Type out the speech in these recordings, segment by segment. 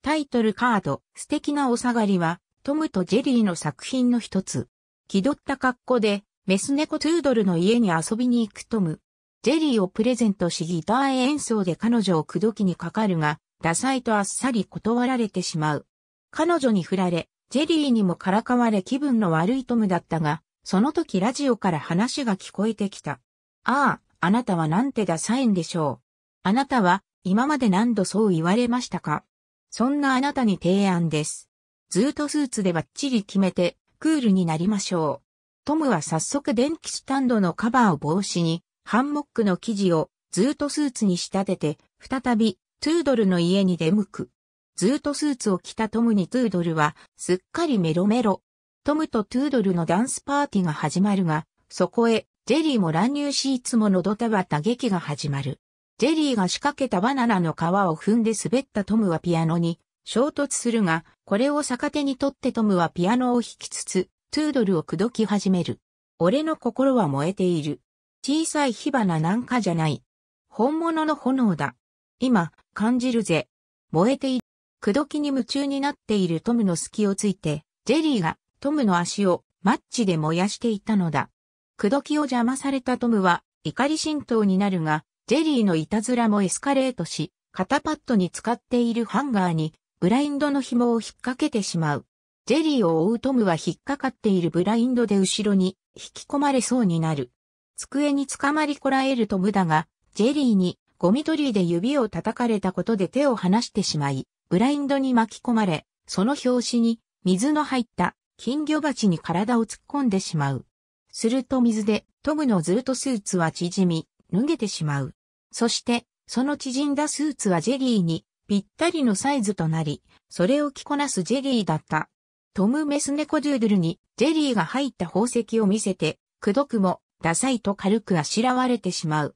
タイトルカード、素敵なお下がりは、トムとジェリーの作品の一つ。気取った格好で、メス猫トゥードルの家に遊びに行くトム。ジェリーをプレゼントしギター演奏で彼女を口説きにかかるが、ダサいとあっさり断られてしまう。彼女に振られ、ジェリーにもからかわれ気分の悪いトムだったが、その時ラジオから話が聞こえてきた。ああ、あなたはなんてダサいんでしょう。あなたは、今まで何度そう言われましたかそんなあなたに提案です。ずーとスーツでバッチリ決めて、クールになりましょう。トムは早速電気スタンドのカバーを帽子に、ハンモックの生地をずーとスーツに仕立てて、再び、トゥードルの家に出向く。ずーとスーツを着たトムにトゥードルは、すっかりメロメロ。トムとトゥードルのダンスパーティーが始まるが、そこへ、ジェリーも乱入しいつものドタバタ劇が始まる。ジェリーが仕掛けたバナナの皮を踏んで滑ったトムはピアノに衝突するが、これを逆手にとってトムはピアノを弾きつつ、トゥードルを口説き始める。俺の心は燃えている。小さい火花なんかじゃない。本物の炎だ。今、感じるぜ。燃えている。口説きに夢中になっているトムの隙をついて、ジェリーがトムの足をマッチで燃やしていたのだ。口説きを邪魔されたトムは怒り浸透になるが、ジェリーのいたずらもエスカレートし、肩パッドに使っているハンガーに、ブラインドの紐を引っ掛けてしまう。ジェリーを追うトムは引っかかっているブラインドで後ろに引き込まれそうになる。机につかまりこらえるトムだが、ジェリーにゴミ取りで指を叩かれたことで手を離してしまい、ブラインドに巻き込まれ、その拍子に水の入った金魚鉢に体を突っ込んでしまう。すると水でトムのズルトスーツは縮み、脱げてしまう。そして、その縮んだスーツはジェリーにぴったりのサイズとなり、それを着こなすジェリーだった。トム・メスネコ・ドゥードルにジェリーが入った宝石を見せて、くどくも、ダサいと軽くあしらわれてしまう。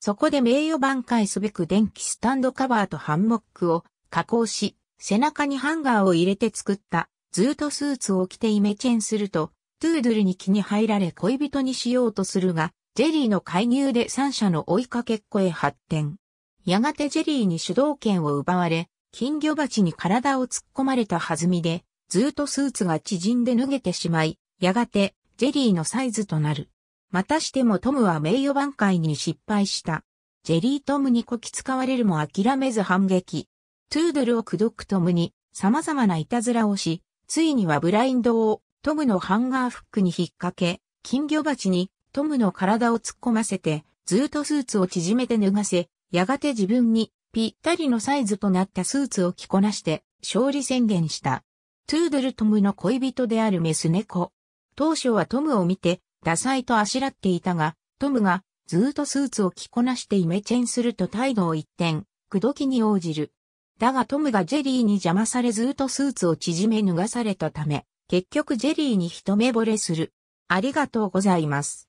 そこで名誉挽回すべく電気スタンドカバーとハンモックを加工し、背中にハンガーを入れて作ったずートスーツを着てイメチェンすると、ドゥードルに気に入られ恋人にしようとするが、ジェリーの介入で三者の追いかけっこへ発展。やがてジェリーに主導権を奪われ、金魚鉢に体を突っ込まれた弾みで、ずっとスーツが縮んで脱げてしまい、やがてジェリーのサイズとなる。またしてもトムは名誉挽回に失敗した。ジェリートムにこき使われるも諦めず反撃。トゥードルを口説くトムに様々ないたずらをし、ついにはブラインドをトムのハンガーフックに引っ掛け、金魚鉢にトムの体を突っ込ませて、ずっとスーツを縮めて脱がせ、やがて自分にぴったりのサイズとなったスーツを着こなして、勝利宣言した。トゥードルトムの恋人であるメス猫。当初はトムを見て、ダサいとあしらっていたが、トムが、ずっとスーツを着こなしてイメチェンすると態度を一転、口説きに応じる。だがトムがジェリーに邪魔されずっとスーツを縮め脱がされたため、結局ジェリーに一目惚れする。ありがとうございます。